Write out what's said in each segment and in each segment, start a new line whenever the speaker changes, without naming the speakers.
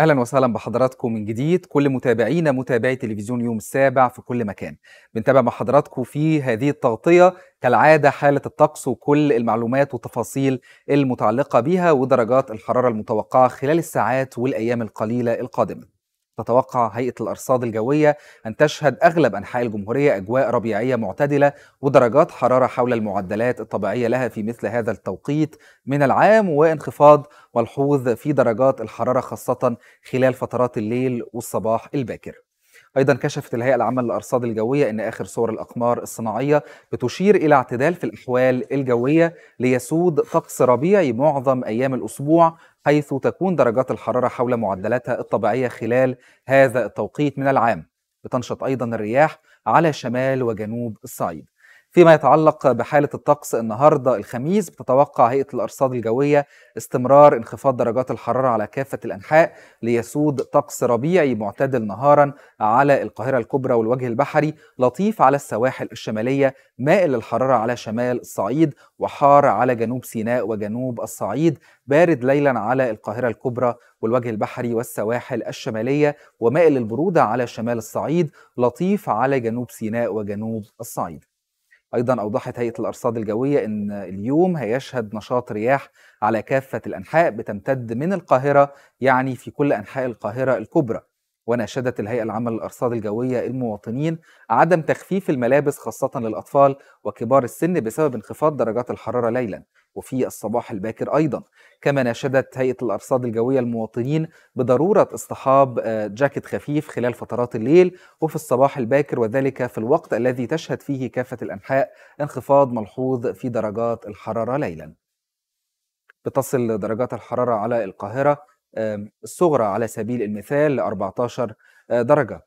اهلا وسهلا بحضراتكم من جديد كل متابعينا متابعي تلفزيون يوم السابع في كل مكان بنتابع مع حضراتكم في هذه التغطيه كالعاده حاله الطقس وكل المعلومات والتفاصيل المتعلقه بها ودرجات الحراره المتوقعه خلال الساعات والايام القليله القادمه تتوقع هيئة الأرصاد الجوية أن تشهد أغلب أنحاء الجمهورية أجواء ربيعية معتدلة ودرجات حرارة حول المعدلات الطبيعية لها في مثل هذا التوقيت من العام وانخفاض ملحوظ في درجات الحرارة خاصة خلال فترات الليل والصباح الباكر أيضا كشفت الهيئة العامة للأرصاد الجوية أن آخر صور الأقمار الصناعية بتشير إلى اعتدال في الأحوال الجوية ليسود طقس ربيعي معظم أيام الأسبوع حيث تكون درجات الحرارة حول معدلاتها الطبيعية خلال هذا التوقيت من العام بتنشط أيضا الرياح على شمال وجنوب الصعيد فيما يتعلق بحالة الطقس النهاردة الخميس بتتوقع هيئة الأرصاد الجوية استمرار انخفاض درجات الحرارة على كافة الأنحاء ليسود طقس ربيعي معتدل نهارا على القاهرة الكبرى والوجه البحري لطيف على السواحل الشمالية مائل للحرارة على شمال الصعيد وحار على جنوب سيناء وجنوب الصعيد بارد ليلا على القاهرة الكبرى والوجه البحري والسواحل الشمالية ومائل البرودة على شمال الصعيد لطيف على جنوب سيناء وجنوب الصعيد أيضا أوضحت هيئة الأرصاد الجوية أن اليوم هيشهد نشاط رياح على كافة الأنحاء بتمتد من القاهرة يعني في كل أنحاء القاهرة الكبرى وناشدت الهيئة العامة للأرصاد الجوية المواطنين عدم تخفيف الملابس خاصة للأطفال وكبار السن بسبب انخفاض درجات الحرارة ليلا وفي الصباح الباكر أيضا كما ناشدت هيئة الأرصاد الجوية المواطنين بضرورة اصطحاب آه، جاكيت خفيف خلال فترات الليل وفي الصباح الباكر وذلك في الوقت الذي تشهد فيه كافة الأنحاء انخفاض ملحوظ في درجات الحرارة ليلا بتصل درجات الحرارة على القاهرة الصغرى على سبيل المثال ل 14 آه، درجة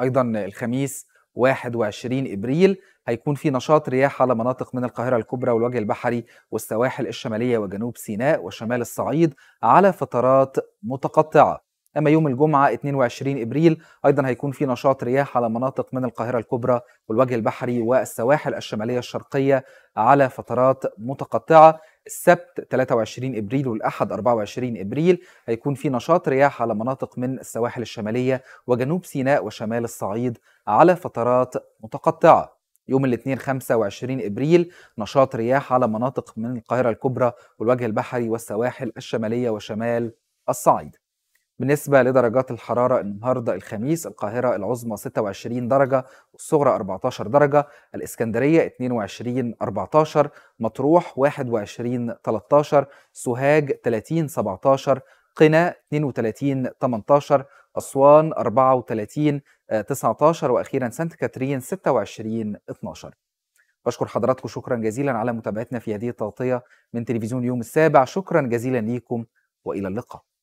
أيضا الخميس 21 إبريل هيكون في نشاط رياح على مناطق من القاهرة الكبرى والوجه البحري والسواحل الشمالية وجنوب سيناء وشمال الصعيد على فترات متقطعة أما يوم الجمعة 22 إبريل أيضا هيكون في نشاط رياح على مناطق من القاهرة الكبرى والوجه البحري والسواحل الشمالية الشرقية على فترات متقطعة السبت 23 ابريل والاحد 24 ابريل هيكون في نشاط رياح على مناطق من السواحل الشماليه وجنوب سيناء وشمال الصعيد على فترات متقطعه يوم الاثنين 25 ابريل نشاط رياح على مناطق من القاهره الكبرى والوجه البحري والسواحل الشماليه وشمال الصعيد بالنسبة لدرجات الحرارة النهاردة الخميس القاهرة العظمى 26 درجة والصغرى 14 درجة الإسكندرية 22 14 مطروح 21 13 سوهاج 30 17 قنا 32 18 أسوان 34 19 وأخيرا سانت كاترين 26 12 بشكر حضراتكم شكرا جزيلا على متابعتنا في هذه التغطية من تلفزيون يوم السابع شكرا جزيلا ليكم وإلى اللقاء